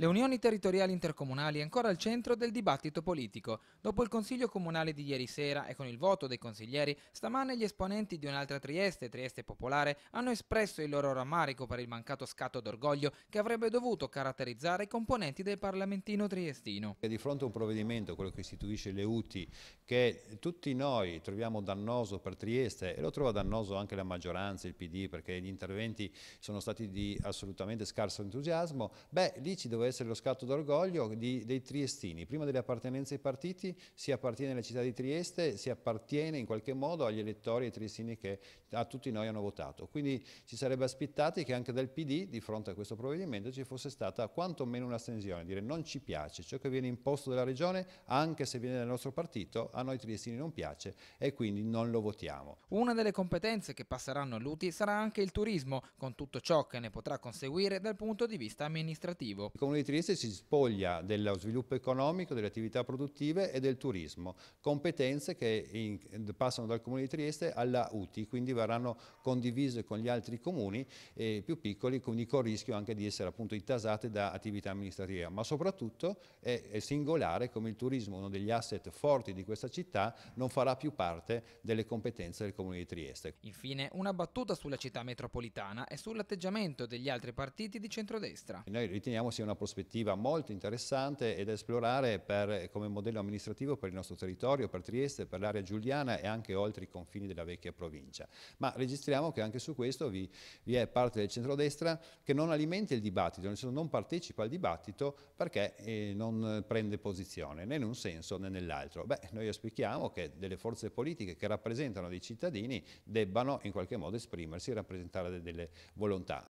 Le unioni territoriali intercomunali è ancora al centro del dibattito politico. Dopo il Consiglio Comunale di ieri sera e con il voto dei consiglieri, stamane gli esponenti di un'altra Trieste, Trieste Popolare, hanno espresso il loro rammarico per il mancato scatto d'orgoglio che avrebbe dovuto caratterizzare i componenti del parlamentino triestino. E di fronte a un provvedimento, quello che istituisce le UTI, che tutti noi troviamo dannoso per Trieste e lo trova dannoso anche la maggioranza, il PD, perché gli interventi sono stati di assolutamente scarso entusiasmo, beh lì ci doveva essere lo scatto d'orgoglio dei triestini, prima delle appartenenze ai partiti si appartiene alla città di Trieste, si appartiene in qualche modo agli elettori e ai triestini che a tutti noi hanno votato. Quindi ci sarebbe aspettati che anche dal PD di fronte a questo provvedimento ci fosse stata quantomeno un'astensione, dire non ci piace, ciò che viene imposto dalla Regione, anche se viene dal nostro partito, a noi triestini non piace e quindi non lo votiamo. Una delle competenze che passeranno all'UTI sarà anche il turismo, con tutto ciò che ne potrà conseguire dal punto di vista amministrativo. Comunità di Trieste si spoglia dello sviluppo economico, delle attività produttive e del turismo, competenze che in, passano dal Comune di Trieste alla UTI, quindi verranno condivise con gli altri comuni eh, più piccoli, quindi con il rischio anche di essere appunto intasate da attività amministrative, ma soprattutto è, è singolare come il turismo, uno degli asset forti di questa città, non farà più parte delle competenze del Comune di Trieste. Infine, una battuta sulla città metropolitana e sull'atteggiamento degli altri partiti di centrodestra. Noi riteniamo sia una possibilità prospettiva molto interessante e da esplorare per, come modello amministrativo per il nostro territorio, per Trieste, per l'area giuliana e anche oltre i confini della vecchia provincia. Ma registriamo che anche su questo vi, vi è parte del centrodestra che non alimenta il dibattito, nel senso non partecipa al dibattito perché eh, non prende posizione né in un senso né nell'altro. Beh, noi auspichiamo che delle forze politiche che rappresentano dei cittadini debbano in qualche modo esprimersi e rappresentare delle volontà.